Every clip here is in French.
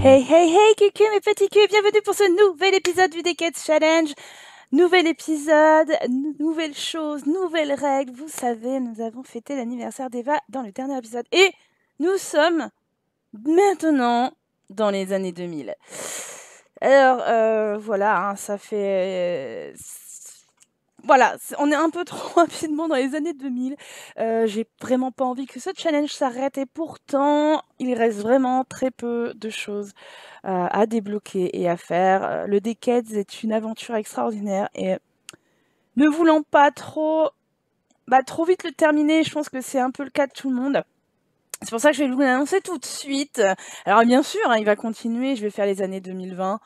Hey, hey, hey, cucu, mes petits culs, bienvenue pour ce nouvel épisode du Decades Challenge. Nouvel épisode, nouvelle chose, nouvelle règle. Vous savez, nous avons fêté l'anniversaire d'Eva dans le dernier épisode et nous sommes maintenant dans les années 2000. Alors, euh, voilà, hein, ça fait. Euh, voilà, on est un peu trop rapidement dans les années 2000. Euh, j'ai vraiment pas envie que ce challenge s'arrête et pourtant, il reste vraiment très peu de choses euh, à débloquer et à faire. Euh, le Decades est une aventure extraordinaire et ne voulant pas trop, bah, trop vite le terminer, je pense que c'est un peu le cas de tout le monde. C'est pour ça que je vais vous l'annoncer tout de suite. Alors bien sûr, hein, il va continuer, je vais faire les années 2020.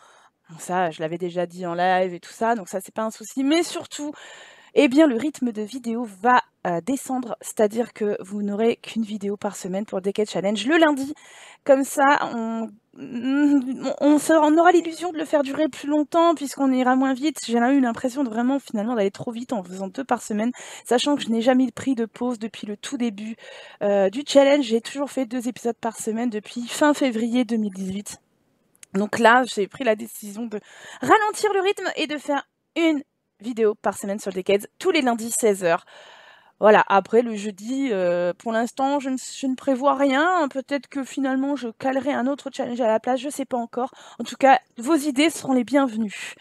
Ça, je l'avais déjà dit en live et tout ça, donc ça, c'est pas un souci. Mais surtout, eh bien, le rythme de vidéo va euh, descendre, c'est-à-dire que vous n'aurez qu'une vidéo par semaine pour le Decade Challenge le lundi. Comme ça, on, mm, aura l'illusion de le faire durer plus longtemps puisqu'on ira moins vite. J'ai eu l'impression de vraiment finalement d'aller trop vite en faisant deux par semaine, sachant que je n'ai jamais pris de pause depuis le tout début euh, du challenge. J'ai toujours fait deux épisodes par semaine depuis fin février 2018. Donc là, j'ai pris la décision de ralentir le rythme et de faire une vidéo par semaine sur les Decades tous les lundis 16h. Voilà, après le jeudi, euh, pour l'instant, je, je, ne prévois rien. Peut-être que finalement, je calerai un autre challenge à la place, je ne sais pas encore. En tout cas, vos idées seront les bienvenues.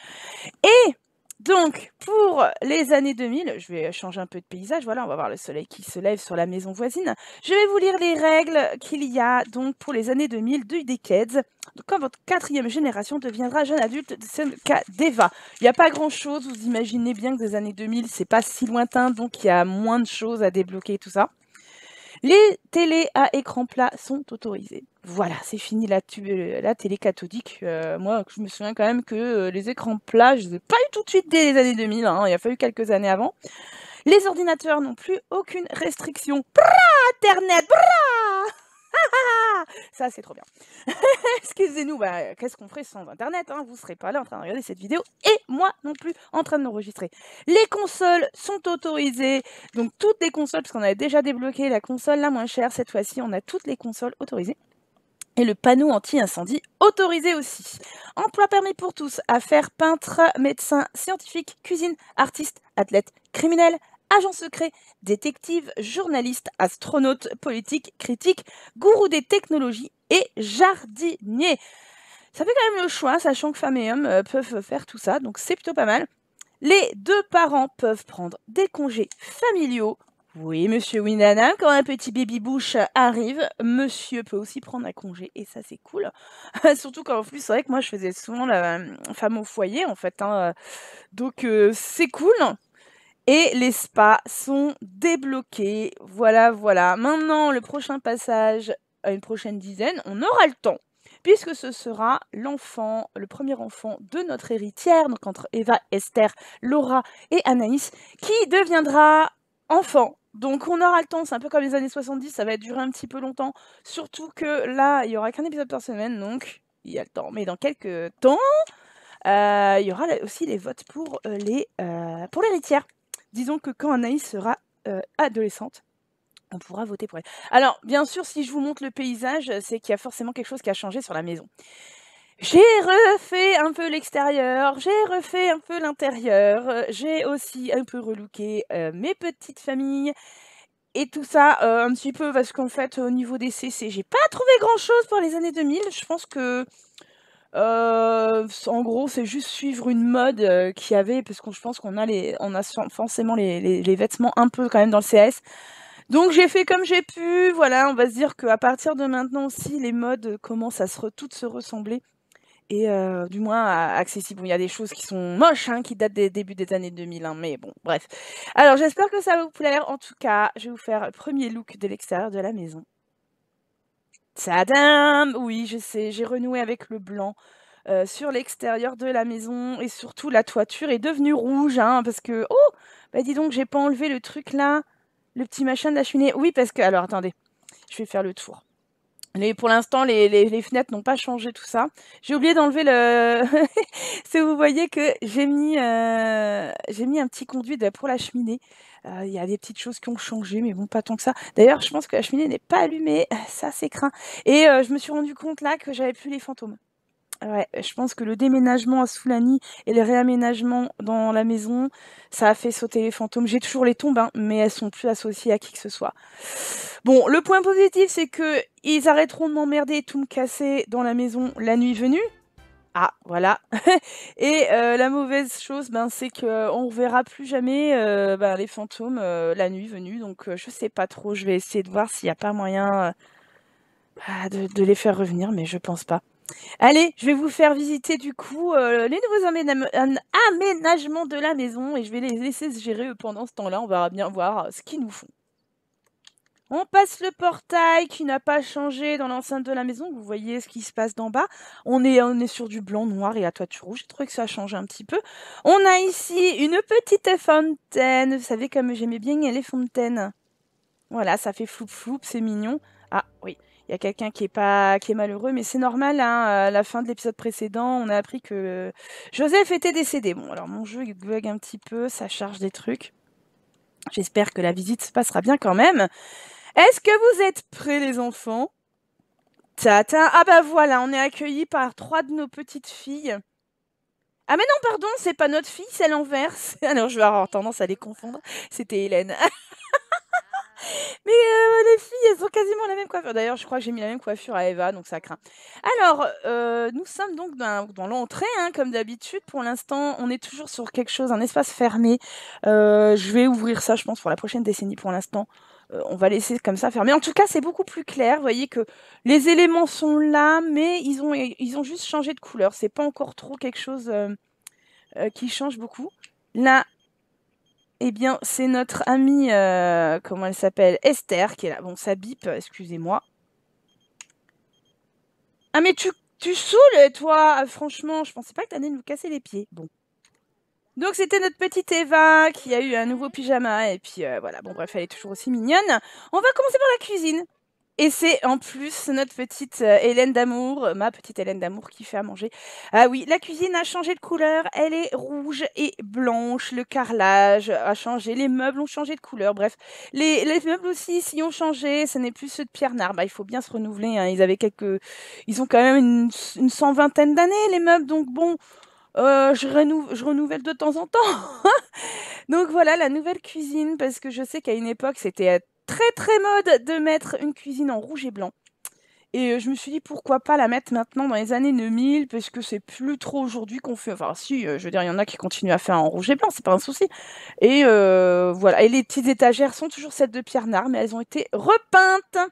Et donc, pour les années 2000, je vais changer un peu de paysage. Voilà, on va voir le soleil qui se lève sur la maison voisine. Je vais vous lire les règles qu'il y a donc pour les années 2000 deux Decades. Quand votre quatrième génération deviendra jeune adulte, c'est le cas d'Eva. Il n'y a pas grand-chose. Vous imaginez bien que des années 2000, c'est pas si lointain, donc il y a moins de choses à débloquer tout ça. Les télés à écran plat sont autorisées. Voilà, c'est fini la, euh, la télé cathodique. Euh, moi, je me souviens quand même que euh, les écrans plats, je ne les ai pas eu tout de suite dès les années 2000. Hein, il a fallu quelques années avant. Les ordinateurs n'ont plus aucune restriction. Brrr, Internet, ça, c'est trop bien. Excusez-nous, bah, qu'est-ce qu'on ferait sans Internet hein? Vous ne serez pas là en train de regarder cette vidéo et moi non plus en train de l'enregistrer. Les consoles sont autorisées. Donc, toutes les consoles, parce qu'on avait déjà débloqué la console la moins chère, cette fois-ci, on a toutes les consoles autorisées et le panneau anti-incendie autorisé aussi. Emploi permis pour tous affaires, faire peintre, médecin, scientifique, cuisine, artiste, athlète, criminel, agent secret, détective, journaliste, astronaute, politique, critique, gourou des technologies et jardinier. Ça fait quand même le choix, sachant que femmes et hommes euh, peuvent faire tout ça, donc c'est plutôt pas mal. Les deux parents peuvent prendre des congés familiaux. Oui, monsieur Winana, quand un petit baby bouche arrive, monsieur peut aussi prendre un congé, et ça c'est cool. Surtout quand en plus, c'est vrai que moi je faisais souvent la euh, femme au foyer en fait, hein, euh, donc c'est cool. Et les spas sont débloqués. Voilà, voilà. Maintenant, le prochain passage à une prochaine dizaine, on aura le temps. Puisque ce sera l'enfant, le premier enfant de notre héritière, donc entre Eva, Esther, Laura et Anaïs, qui deviendra enfant. Donc on aura le temps, c'est un peu comme les années 70, ça va durer un petit peu longtemps. Surtout que là, il n'y aura qu'un épisode par semaine, donc il y a le temps. Mais dans quelques temps, euh, il y aura aussi les votes pour euh, les euh, pour l'héritière. Disons que quand Anaïs sera euh, adolescente, on pourra voter pour elle. Alors, bien sûr, si je vous montre le paysage, euh, c'est qu'il y a forcément quelque chose qui a changé sur la maison. J'ai refait un peu l'extérieur, j'ai refait un peu l'intérieur, euh, j'ai aussi un peu relooké mes petites familles et tout ça un petit peu parce qu'en fait au niveau des CC, j'ai pas trouvé grand chose pour les années 2000. Je pense que euh, en gros, c'est juste suivre une mode qui euh, qu'il avait, parce que je pense qu'on a, les, on a forcément les, vêtements un peu quand même dans le CS. Donc j'ai fait comme j'ai pu, voilà, on va se dire qu'à partir de maintenant aussi, les modes commencent à se toutes se ressembler, et euh, du moins accessibles. Bon, il y a des choses qui sont moches, hein, qui datent des débuts des années 2000, hein, mais bon, bref. Alors j'espère que ça va vous plaire, en tout cas, je vais vous faire le premier look de l'extérieur de la maison. Tadam! Oui, je sais, j'ai renoué avec le blanc. sur l'extérieur de la maison et surtout la toiture est devenue rouge, hein, parce que oh, bah dis donc, j'ai pas enlevé le truc là, le petit machin de la cheminée. Oui, parce que alors attendez, je vais faire le tour pour l'instant, les, fenêtres n'ont pas changé tout ça. J'ai oublié d'enlever le... si vous voyez que j'ai mis, euh, mis un petit conduit pour la cheminée. Euh, il y a des petites choses qui ont changé, mais bon, pas tant que ça. D'ailleurs, je pense que la cheminée n'est pas allumée. Ça, c'est craint. Et euh, je me suis rendu compte là que j'avais plus les fantômes. Ouais, je pense que le déménagement à Soulani et le réaménagement dans la maison, ça a fait sauter les fantômes. J'ai toujours les tombes, hein, mais elles sont plus associées à qui que ce soit. Bon, le point positif, c'est que ils arrêteront de m'emmerder et tout me casser dans la maison la nuit venue. Ah, voilà. et euh, la mauvaise chose, ben, c'est qu'on euh, ne verra plus jamais euh, ben, les fantômes la nuit venue. Donc, je sais pas trop. Je vais essayer de voir s'il n'y a pas moyen de, de, les faire revenir, mais je pense pas. Allez, je vais vous faire visiter du coup euh, les nouveaux aménagements de la maison et je vais les laisser se gérer pendant ce temps-là. On va bien voir euh, ce qu'ils nous font. On passe le portail qui n'a pas changé dans l'enceinte de la maison. Vous voyez ce qui se passe d'en bas. On est, sur du blanc, noir et à toiture rouge. Je trouvé que ça a changé un petit peu. On a ici une petite fontaine. Vous savez comme j'aimais bien les fontaines. Voilà, ça fait floup floup, c'est mignon. Ah oui, il y a quelqu'un qui est pas qui est malheureux, mais c'est normal. Hein, à la fin de l'épisode précédent, on a appris que Joseph était décédé. Bon, alors mon jeu bug un petit peu, ça charge des trucs. J'espère que la visite se passera bien quand même. Est-ce que vous êtes prêts, les enfants Tata. Ah bah voilà, on est accueillis par trois de nos petites filles. Ah mais non, pardon, c'est pas notre fille, c'est l'envers. Alors je vais avoir tendance à les confondre. C'était Hélène. Mais les euh, filles, elles ont quasiment la même coiffure. D'ailleurs, je crois que j'ai mis la même coiffure à Eva, donc ça craint. Alors, euh, nous sommes donc dans, l'entrée, hein, comme d'habitude. Pour l'instant, on est toujours sur quelque chose, un espace fermé. Euh, je vais ouvrir ça, je pense, pour la prochaine décennie. Pour l'instant, on va laisser comme ça fermé. En tout cas, c'est beaucoup plus clair. Vous voyez que les éléments sont là, mais ils ont, ils ont juste changé de couleur. C'est pas encore trop quelque chose qui change beaucoup. Là, eh bien, c'est notre amie, euh, comment elle s'appelle Esther, qui est là. Bon, ça bip, excusez-moi. Ah, mais tu, tu saoules, toi ah, Franchement, je pensais pas que t'allais nous casser les pieds. Bon. Donc, c'était notre petite Eva qui a eu un nouveau pyjama. Et puis, euh, voilà. Bon, bref, elle est toujours aussi mignonne. On va commencer par la cuisine. Et c'est en plus notre petite euh, Hélène d'amour, euh, ma petite Hélène d'amour qui fait à manger. Ah oui, la cuisine a changé de couleur, elle est rouge et blanche, le carrelage a changé, les meubles ont changé de couleur, bref. Les, meubles aussi, s'y ont changé, ce n'est plus ceux de Pierre Nard. Bah, il faut bien se renouveler, hein. ils avaient quelques... Ils ont quand même une, cent vingtaine d'années, les meubles, donc bon... Euh, je, je, renouvelle de temps en temps. Donc voilà la nouvelle cuisine, parce que je sais qu'à une époque, c'était très très mode de mettre une cuisine en rouge et blanc. Et euh, je me suis dit pourquoi pas la mettre maintenant dans les années 2000 parce que c'est plus trop aujourd'hui qu'on fait. Enfin, si, euh, je veux dire, il y en a qui continuent à faire en rouge et blanc, c'est pas un souci. Et euh, voilà. Et les petites étagères sont toujours celles de Pierre Nard, mais elles ont été repeintes.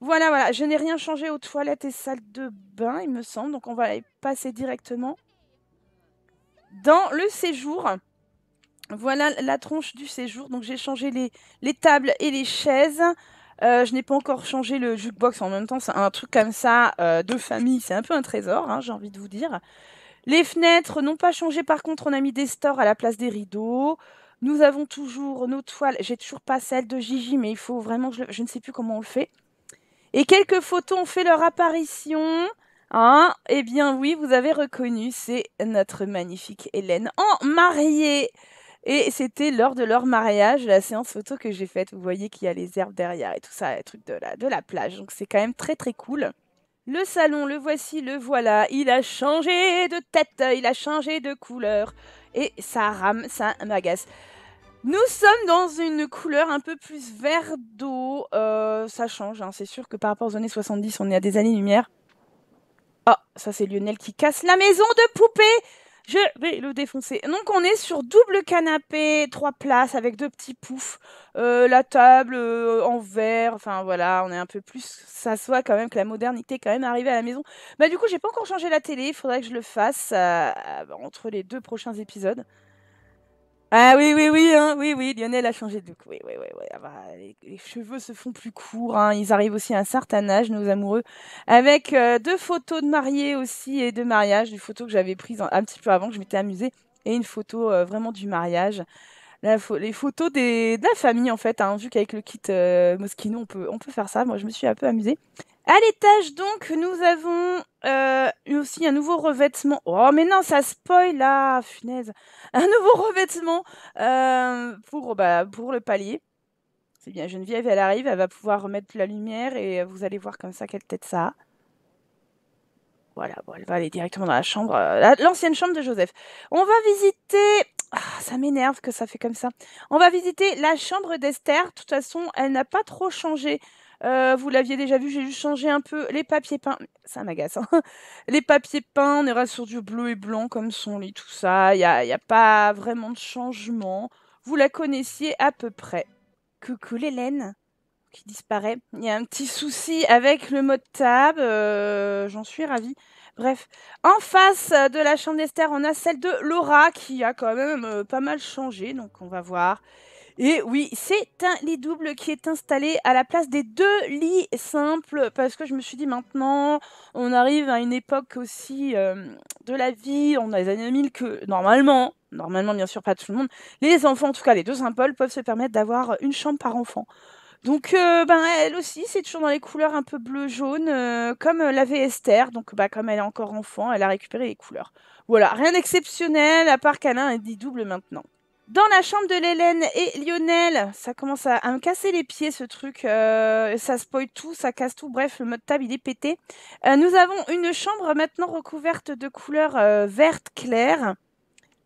Voilà, voilà. Je n'ai rien changé aux toilettes et salles de bain, il me semble. Donc on va aller passer directement dans le séjour. Voilà la tronche du séjour. Donc j'ai changé les, tables et les chaises. Euh, je n'ai pas encore changé le jukebox en même temps. C'est un truc comme ça euh, de famille. C'est un peu un trésor, hein, j'ai envie de vous dire. Les fenêtres n'ont pas changé. Par contre, on a mis des stores à la place des rideaux. Nous avons toujours nos toiles. J'ai toujours pas celle de Gigi, mais il faut vraiment je, ne sais plus comment on le fait. Et quelques photos ont fait leur apparition. Hein? eh bien oui, vous avez reconnu, c'est notre magnifique Hélène en mariée. Et c'était lors de leur mariage, la séance photo que j'ai faite. Vous voyez qu'il y a les herbes derrière et tout ça, les trucs de la, de la plage. Donc c'est quand même très très cool. Le salon, le voici, le voilà. Il a changé de tête, il a changé de couleur. Et ça rame, ça m'agace. Nous sommes dans une couleur un peu plus vert d'eau. Euh, ça change, hein. c'est sûr que par rapport aux années 70, on est à des années-lumière. Oh, ça c'est Lionel qui casse la maison de poupée je vais le défoncer. Donc on est sur double canapé, trois places avec deux petits poufs, euh, la table euh, en verre, enfin voilà, on est un peu plus, ça soit quand même que la modernité quand même arrivée à la maison. Bah du coup j'ai pas encore changé la télé, il faudrait que je le fasse euh, entre les deux prochains épisodes. Ah oui, oui, oui, hein, oui, oui, Lionel a changé de look. Oui, oui, oui, oui. Ah bah, les, cheveux se font plus courts. Hein. Ils arrivent aussi à un certain âge, nos amoureux. Avec euh, deux photos de mariés aussi et de mariage. Une photo que j'avais prise un, petit peu avant, que je m'étais amusée. Et une photo euh, vraiment du mariage. La, les photos des, de la famille, en fait. Hein, vu qu'avec le kit euh, Moschino, on peut, on peut faire ça. Moi, je me suis un peu amusée. À l'étage, donc, nous avons euh, aussi un nouveau revêtement. Oh, mais non, ça spoil là, Un nouveau revêtement euh, pour, bah, pour le palier. C'est bien, Geneviève, elle arrive, elle va pouvoir remettre la lumière et vous allez voir comme ça quelle tête ça a. Voilà, elle va aller directement dans la chambre, euh, l'ancienne chambre de Joseph. On va visiter... Ah, ça m'énerve que ça fait comme ça. On va visiter la chambre d'Esther. De toute façon, elle n'a pas trop changé euh, vous l'aviez déjà vu, j'ai juste changé un peu les papiers peints. Ça m'agace. Hein. les papiers peints, on est sur du bleu et blanc comme son lit, tout ça. Il n'y a, pas vraiment de changement. Vous la connaissiez à peu près. Coucou l'Hélène qui disparaît. Il y a un petit souci avec le mode tab. table. Euh, j'en suis ravie. Bref, en face de la chambre d'Esther, on a celle de Laura qui a quand même euh, pas mal changé. Donc on va voir. Et oui, c'est un lit double qui est installé à la place des deux lits simples parce que je me suis dit maintenant, on arrive à une époque aussi euh, de la vie, on a les années 2000, que normalement, normalement bien sûr pas tout le monde, les enfants, en tout cas les deux simples, peuvent se permettre d'avoir une chambre par enfant. Donc, euh, ben, elle aussi, c'est toujours dans les couleurs un peu bleu-jaune, euh, comme l'avait Esther. Donc, bah, comme elle est encore enfant, elle a récupéré les couleurs. Voilà, rien d'exceptionnel, à part qu'Alain est dit double maintenant. Dans la chambre de l'Hélène et Lionel, ça commence à, me casser les pieds ce truc. Euh, ça spoil tout, ça casse tout. Bref, le mode table il est pété. Euh, nous avons une chambre maintenant recouverte de couleur euh, verte claire.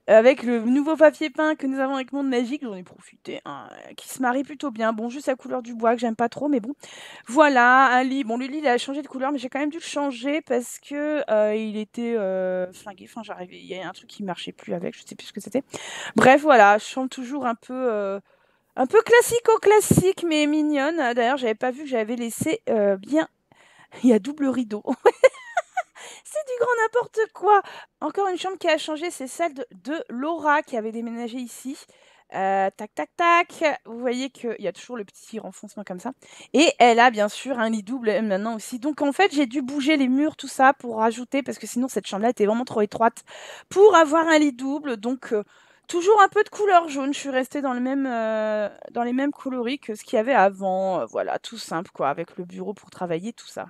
Avec le nouveau papier peint que nous avons avec Monde Magique, j'en ai profité, hein, qui se marie plutôt bien. Bon, juste la couleur du bois que j'aime pas trop, mais bon. Voilà, un lit. Bon, le lit, il a changé de couleur, mais j'ai quand même dû le changer parce que euh, il était euh, flingué. Enfin, j'arrivais, il y a un truc qui marchait plus avec, je sais plus ce que c'était. Bref, voilà, je chante toujours un peu. Euh, un peu classico-classique, mais mignonne. D'ailleurs, j'avais pas vu que j'avais laissé euh, bien. Il y a double rideau. C'est du grand n'importe quoi. Encore une chambre qui a changé, c'est celle de, Laura qui avait déménagé ici. Euh, tac, tac, tac. Vous voyez qu'il y a toujours le petit renfoncement comme ça. Et elle a bien sûr un lit double maintenant aussi. Donc en fait, j'ai dû bouger les murs, tout ça, pour rajouter, parce que sinon cette chambre-là était vraiment trop étroite, pour avoir un lit double. Donc euh, toujours un peu de couleur jaune. Je suis restée dans, le même, euh, dans les mêmes coloris que ce qu'il y avait avant. Voilà, tout simple, quoi, avec le bureau pour travailler, tout ça.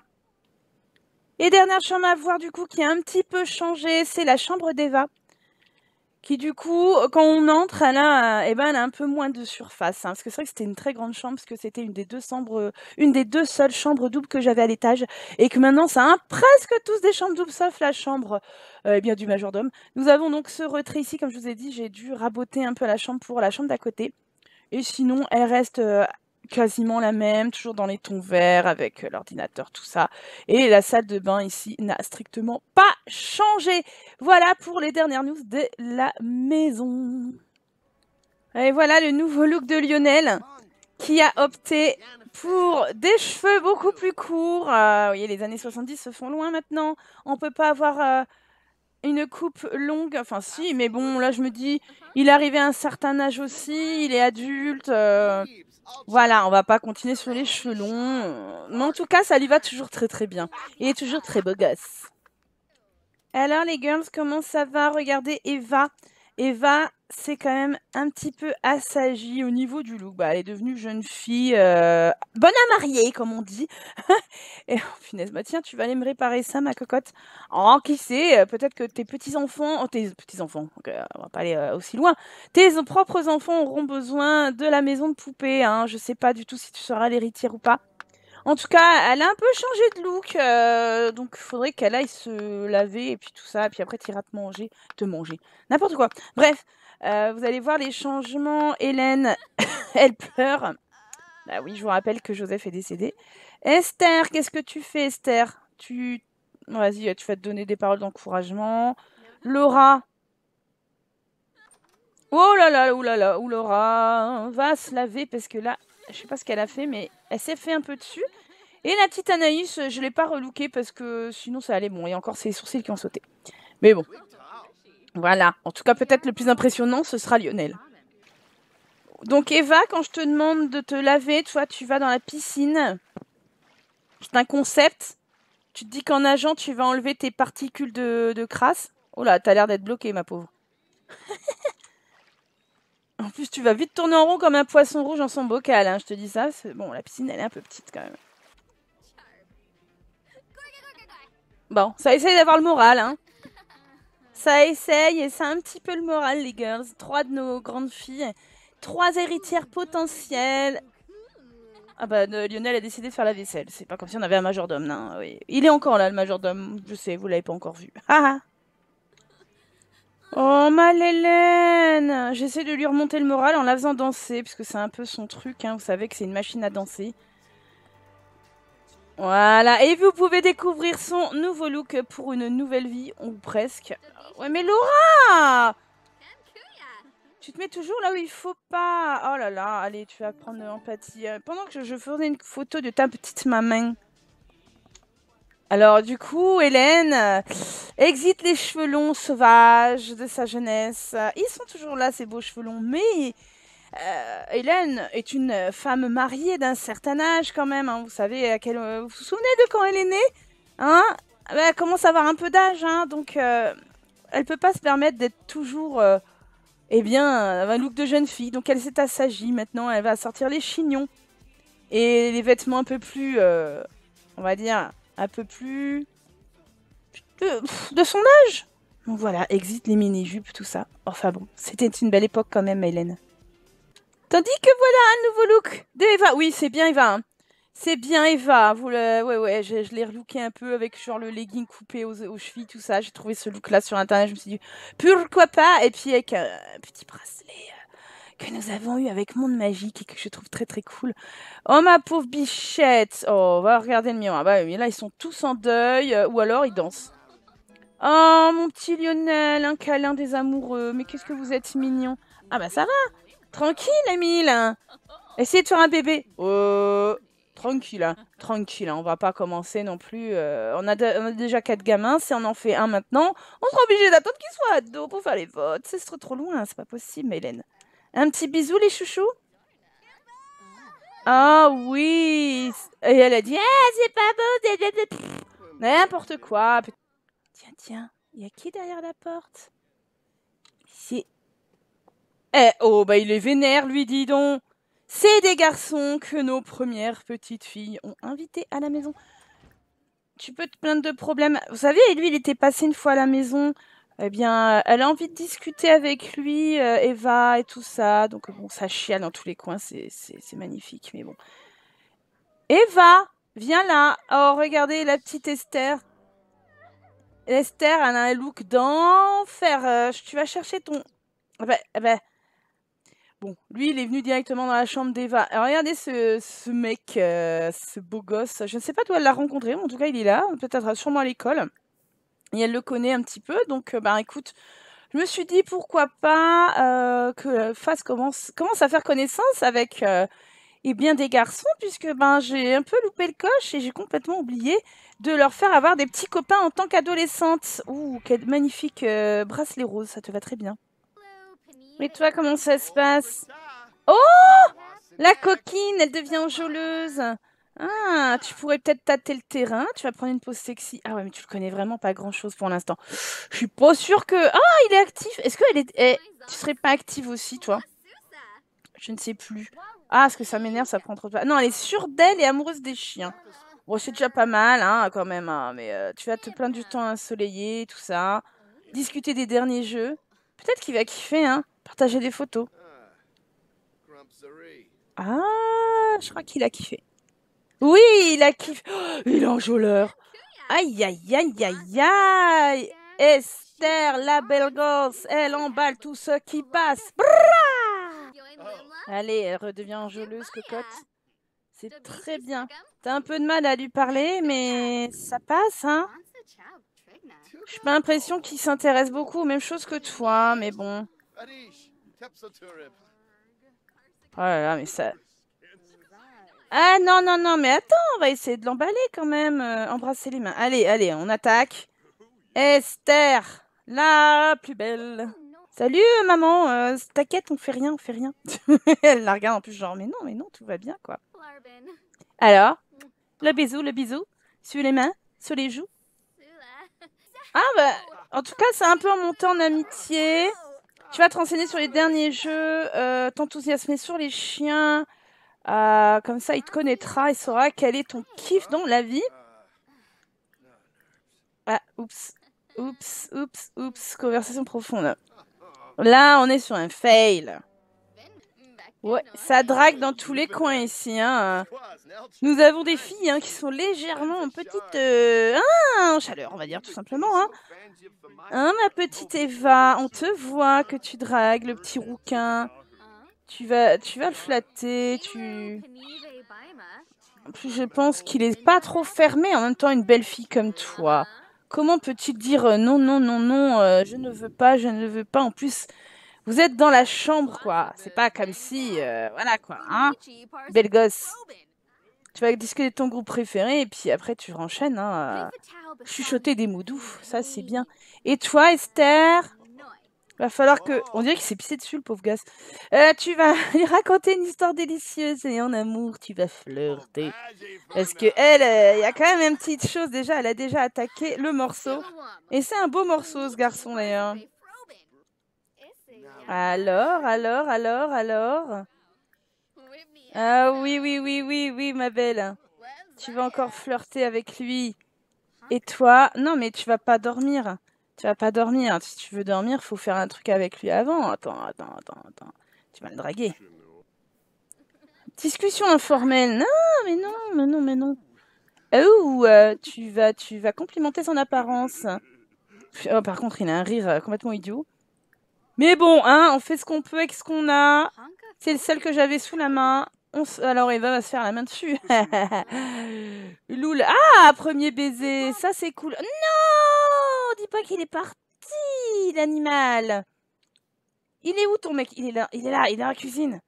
Et dernière chambre à voir du coup qui a un petit peu changé, c'est la chambre d'Eva. Qui du coup, quand on entre, elle a, euh, eh ben, un peu moins de surface. Hein, parce que c'est vrai que c'était une très grande chambre, parce que c'était une des deux chambres, euh, une des deux seules chambres doubles que j'avais à l'étage. Et que maintenant, ça a presque tous des chambres doubles, sauf la chambre euh, eh bien, du majordome. Nous avons donc ce retrait ici, comme je vous ai dit, j'ai dû raboter un peu la chambre pour la chambre d'à côté. Et sinon, elle reste quasiment la même, toujours dans les tons verts avec euh, l'ordinateur, tout ça. Et la salle de bain ici n'a strictement pas changé. Voilà pour les dernières news de la maison. Et voilà le nouveau look de Lionel qui a opté pour des cheveux beaucoup plus courts. Ah, vous voyez, les années 70 se font loin maintenant. On peut pas avoir euh, une coupe longue. Enfin, si, mais bon, là, je me dis, il est arrivé à un certain âge aussi, il est adulte. Euh, voilà, on va pas continuer sur les cheveux Mais en tout cas, ça lui va toujours très très bien. Il est toujours très beau gosse. Alors les girls, comment ça va Regardez Eva. Eva, c'est quand même un petit peu assagi au niveau du look. Bah, elle est devenue jeune fille, euh, bonne à marier, comme on dit. et oh, finesse, bah, tiens, tu vas aller me réparer ça, ma cocotte. Oh, qui sait, euh, peut-être que tes petits-enfants, oh, tes petits-enfants, euh, on va pas aller aussi loin, tes propres enfants auront besoin de la maison de poupée. Hein. Je sais pas du tout si tu seras l'héritière ou pas. En tout cas, elle a un peu changé de look, donc il faudrait qu'elle aille se laver et puis tout ça, et puis après tu iras te manger, te manger, n'importe quoi. Bref, euh, vous allez voir les changements. Hélène, elle pleure. Bah oui, je vous rappelle que Joseph est décédé. Esther, qu'est-ce que tu fais, Esther Tu, vas-y, euh, tu vas te donner des paroles d'encouragement. Laura. Oh là là, oh là là, oh Laura, va se laver parce que là, je sais pas ce qu'elle a fait, mais elle s'est fait un peu dessus. Et la petite Anaïs, je l'ai pas relookée parce que sinon ça allait bon. Et encore ses sourcils qui ont sauté. Mais bon, voilà. En tout cas, peut-être le plus impressionnant, ce sera Lionel. Donc Eva, quand je te demande de te laver, toi, tu vas dans la piscine. C'est un concept. Tu te dis qu'en nageant, tu vas enlever tes particules de, crasse. Oh là, t'as l'air d'être bloquée, ma pauvre. en plus, tu vas vite tourner en rond comme un poisson rouge en son bocal. Hein. Je te dis ça. Bon, la piscine, elle est un peu petite quand même. Bon, ça essaye d'avoir le moral. Hein. Ça essaye et ça un petit peu le moral, les girls. Trois de nos grandes filles, trois héritières potentielles. Ah bah euh, Lionel a décidé de faire la vaisselle. C'est pas comme si on avait un majordome, Oui. Il est encore là, le majordome. Je sais, vous l'avez pas encore vu. oh ma Hélène J'essaie de lui remonter le moral en la faisant danser, puisque c'est un peu son truc. Hein. Vous savez que c'est une machine à danser. Voilà, et vous pouvez découvrir son nouveau look pour une nouvelle vie, ou presque. Ouais, mais Laura Tu te mets toujours là où il faut pas. Oh là là, allez, tu vas prendre de l'empathie. Euh, pendant que je faisais une photo de ta petite maman. Alors du coup, Hélène euh, exite les cheveux longs sauvages de sa jeunesse. Ils sont toujours là, ces beaux cheveux longs, mais euh, Hélène est une euh, femme mariée d'un certain âge quand même. Hein. Vous savez à quel... Euh, vous vous souvenez de quand elle est née hein ah bah, Elle commence à avoir un peu d'âge, hein, donc elle elle peut pas se permettre d'être toujours... eh bien, un look de jeune fille. Donc elle s'est assagie maintenant. Elle va sortir les chignons. Et les vêtements un peu plus... on va dire... Un peu plus... de, de son âge donc voilà, exit les mini-jupes, tout ça. Enfin bon, c'était une belle époque quand même, Hélène. Tandis que voilà un nouveau look d'Eva. Oui, c'est bien Eva. Hein. C'est bien Eva. Vous le... Ouais, ouais, je, l'ai relooké un peu avec genre le legging coupé aux, chevilles, tout ça. J'ai trouvé ce look-là sur internet. Je me suis dit, pourquoi pas Et puis avec euh, un, petit bracelet euh, que nous avons eu avec Monde Magique et que je trouve très très cool. Oh ma pauvre bichette Oh, on va regarder le miroir. Bah oui, là ils sont tous en deuil euh, ou alors ils dansent. Oh mon petit Lionel, un câlin des amoureux. Mais qu'est-ce que vous êtes mignon. Ah bah ça va Tranquille, Emile. Essaye Essayez de faire un bébé. Euh, tranquille, hein. tranquille. Hein. On va pas commencer non plus. Euh, on, a déjà quatre gamins. Si on en fait un maintenant, on sera obligé d'attendre qu'ils soit ados pour faire les votes. C'est trop trop loin. C'est pas possible, Hélène. Un petit bisou, les chouchous. Ah oui. Et elle a dit, ah, c'est pas beau. N'importe quoi. Tiens, tiens. Il y a qui derrière la porte C'est eh oh, bah il est vénère, lui, dis donc. C'est des garçons que nos premières petites filles ont invités à la maison. Tu peux te plaindre de problèmes. Vous savez, lui, il était passé une fois à la maison. Eh bien, elle a envie de discuter avec lui, euh, Eva et tout ça. Donc, bon, ça chiale dans tous les coins, c'est magnifique, mais bon. Eva, viens là. Oh, regardez la petite Esther. Esther, elle a un look d'enfer. Euh, tu vas chercher ton. Eh ben, eh ben, Bon, lui, il est venu directement dans la chambre d'Eva. regardez ce, mec, euh, ce beau gosse. Je ne sais pas d'où elle l'a rencontré, mais en tout cas, il est là, peut-être sûrement à l'école. Et elle le connaît un petit peu, donc euh, ben, écoute, je me suis dit pourquoi pas euh, que fasse commence, commence à faire connaissance avec et bien des garçons, puisque ben j'ai un peu loupé le coche et j'ai complètement oublié de leur faire avoir des petits copains en tant qu'adolescente. Ouh, quel magnifique bracelet rose, ça te va très bien. Et toi, comment ça se passe Oh La coquine, elle devient enjôleuse Ah, tu pourrais peut-être tâter le terrain. Tu vas prendre une pose sexy. Ah ouais, mais tu le connais vraiment pas grand-chose pour l'instant. Je suis pas sûre que... Ah, il est actif. Est-ce qu'elle est... Eh, tu serais pas active aussi, toi Je ne sais plus. Ah, ce que ça m'énerve, ça prend trop de... temps. Non, elle est sûre d'elle et amoureuse des chiens. Bon, c'est déjà pas mal, hein, quand même. Hein, mais euh, tu vas te plaindre du temps ensoleillé, tout ça. Discuter des derniers jeux. Peut-être qu'il va kiffer, hein. Partager des photos. Ah, je crois qu'il a kiffé. Oui, il a kiffé. Oh, il est enjôleur. Aïe, aïe, aïe, aïe, aïe. Esther, la belle gosse, elle emballe tout ce qui passe. Allez, elle redevient enjôleuse, cocotte. C'est très bien. T'as un peu de mal à lui parler, mais ça passe, hein J'ai pas l'impression qu'il s'intéresse beaucoup, même chose que toi, mais bon. Oh mais ça... Ah non, non, non, mais attends, on va essayer de l'emballer quand même. Euh, embrasser les mains. Allez, allez, on attaque. Esther, la plus belle. Salut euh, maman, euh, t'inquiète, on fait rien, on fait rien. Elle la regarde en plus genre, mais non, mais non, tout va bien quoi. Alors, le bisou, le bisou, sur les mains, sur les joues. Ah bah, en tout cas, c'est un peu en montant en amitié. Tu vas te renseigner sur les derniers jeux, euh, t'enthousiasmer sur les chiens. Euh, comme ça, il te connaîtra et saura quel est ton kiff dans la vie. Ah, oups, oups, oups, oups, conversation profonde. Là, on est sur un fail. Ouais, ça drague dans tous les coins ici. Hein. Nous avons des filles hein, qui sont légèrement en petite euh, hein, chaleur, on va dire tout simplement. Hein. ma petite Eva, on te voit que tu dragues le petit rouquin. Tu vas, tu vas le flatter. Tu. En plus, je pense qu'il est pas trop fermé. En même temps, une belle fille comme toi. Comment peux-tu dire euh, non, non, non, non, euh, je ne veux pas, je ne veux pas. En plus, vous êtes dans la chambre, quoi. C'est pas comme si. Euh, voilà, quoi. Hein Belle gosse. Tu vas discuter de ton groupe préféré et puis après tu renchaînes. Hein, chuchoter des mots doux. Ça, c'est bien. Et toi, Esther Va falloir que. On dirait qu'il s'est pissé dessus, le pauvre gosse. Euh, tu vas lui raconter une histoire délicieuse et en amour, tu vas flirter. Parce que elle, euh, il y a quand même une petite chose déjà. Elle a déjà attaqué le morceau. Et c'est un beau morceau, ce garçon, d'ailleurs. Hein. Alors, alors, alors, alors. Ah oui, oui, oui, oui, oui, ma belle. Tu vas encore flirter avec lui. Et toi Non, mais tu vas pas dormir. Tu vas pas dormir. Si tu veux dormir, faut faire un truc avec lui avant. Attends, attends, attends, attends. Tu vas le draguer. Discussion informelle. Non, mais non, mais non, mais non. Oh, tu vas, tu vas complimenter son apparence. Oh, par contre, il a un rire euh, complètement idiot. Mais bon, hein, on fait ce qu'on peut avec ce qu'on a. C'est le seul que j'avais sous la main. Alors Eva va se faire la main dessus. Loul. Ah, premier baiser. Ça, c'est cool. Non Dis pas qu'il est parti, l'animal. Il est où ton mec Il est là, il est là, il est dans la cuisine.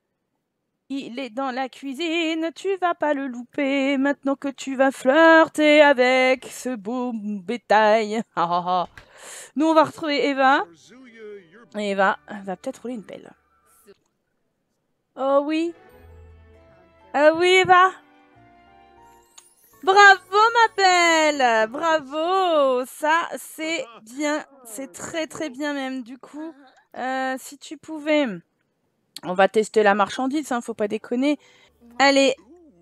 Il est dans la cuisine, tu vas pas le louper maintenant que tu vas flirter avec ce beau bétail. Nous, on va retrouver Eva. Et eh va, va peut-être rouler une pelle. Oh oui Ah oui, Eva Bravo, ma belle Bravo Ça, c'est bien. C'est très, très bien même. Du coup, euh, si tu pouvais... On va tester la marchandise, hein, faut pas déconner. Allez,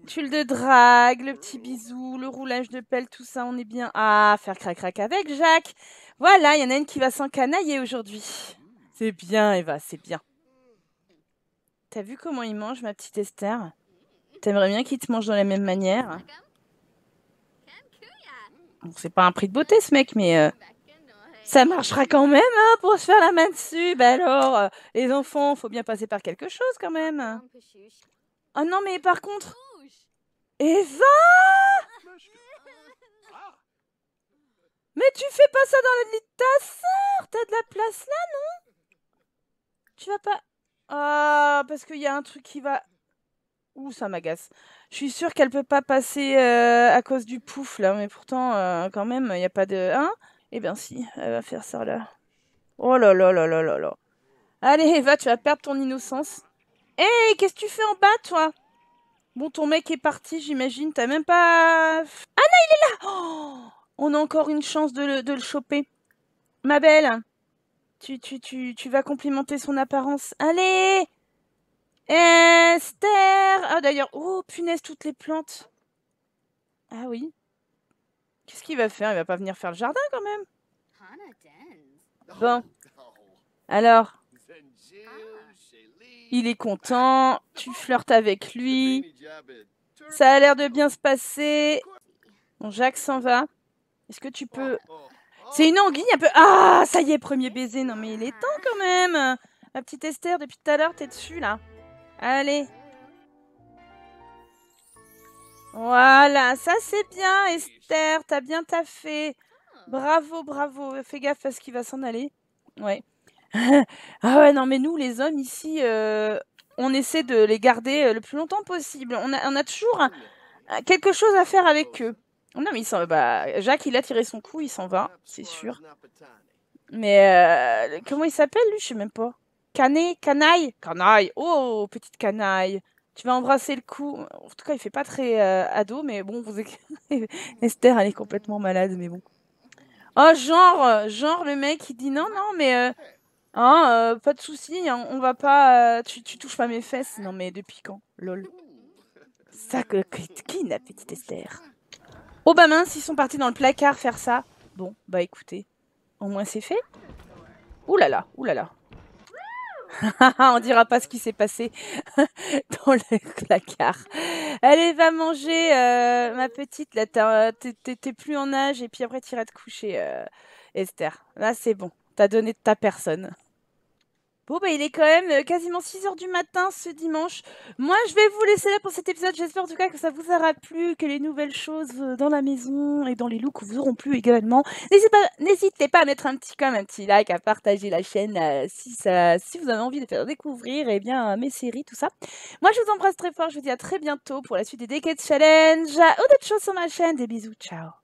tulle de drague, le petit bisou, le roulage de pelle, tout ça, on est bien. Ah, faire crac-crac avec Jacques Voilà, il y en a une qui va s'encanailler aujourd'hui. C'est bien, Eva, c'est bien. T'as vu comment il mange, ma petite Esther T'aimerais bien qu'il te mange de la même manière C'est pas un prix de beauté, ce mec, mais euh, ça marchera quand même hein, pour se faire la main dessus. Bah alors, euh, les enfants, faut bien passer par quelque chose quand même. Oh non, mais par contre... Eva Mais tu fais pas ça dans la lit de ta soeur T'as de la place là, non tu vas pas. Ah, parce qu'il y a un truc qui va. Ouh, ça m'agace. Je suis sûre qu'elle peut pas passer euh, à cause du pouf là, mais pourtant, euh, quand même, il n'y a pas de. Hein Eh bien, si, elle va faire ça là. Oh là là là là là là. Allez, Eva, tu vas perdre ton innocence. Hé, eh, qu'est-ce que tu fais en bas, toi Bon, ton mec est parti, j'imagine. T'as même pas. Ah non, il est là oh On a encore une chance de le choper. Ma belle tu, vas complimenter son apparence. Allez Esther Ah d'ailleurs, oh punaise, toutes les plantes. Ah oui. Qu'est-ce qu'il va faire Il va pas venir faire le jardin quand même Bon. Alors. Il est content, tu flirtes avec lui. Ça a l'air de bien se passer. Bon, Jacques s'en va. Est-ce que tu peux c'est une anguille un peu. Ah, ça y est, premier baiser. Non, mais il est temps quand même. Ma petite Esther, depuis tout à l'heure, t'es dessus là. Allez. Voilà, ça c'est bien, Esther. T'as bien taffé. Bravo, bravo. Fais gaffe à ce qu'il va s'en aller. Ouais. ah ouais, non, mais nous, les hommes ici, euh, on essaie de les garder euh, le plus longtemps possible. On a, on a toujours quelque chose à faire avec eux. Non, mais il bah, Jacques, il a tiré son coup, il s'en va, c'est sûr. Mais euh, comment il s'appelle, lui Je sais même pas. Canet Canaille Canaille Oh, petite canaille Tu vas embrasser le cou. En tout cas, il fait pas très euh, ado, mais bon, vous Esther, elle est complètement malade, mais bon. Oh, genre, genre le mec, il dit non, non, mais. Euh, hein, pas de souci, hein, on va pas. tu, tu touches pas mes fesses. Non, mais depuis quand Lol. Ça, qui la petite Esther Oh bah mince, ils sont partis dans le placard faire ça. Bon, bah écoutez, au moins c'est fait. Ouh là là, ouh là là. On dira pas ce qui s'est passé dans le placard. Allez, va manger, euh, ma petite. Là, t'es plus en âge et puis après, t'irais te coucher, euh, Esther. Là, c'est bon. T'as donné de ta personne. Bon, bah, il est quand même euh, quasiment 6h du matin ce dimanche. Moi, je vais vous laisser là pour cet épisode. J'espère en tout cas que ça vous aura plu, que les nouvelles choses euh, dans la maison et dans les looks vous auront plu également. N'hésitez pas, à mettre un petit comme, un petit like, à partager la chaîne euh, si, ça, si vous avez envie de faire découvrir eh bien, mes séries, tout ça. Moi, je vous embrasse très fort. Je vous dis à très bientôt pour la suite des Decades Challenge. Ou d'autres choses sur ma chaîne. Des bisous. Ciao.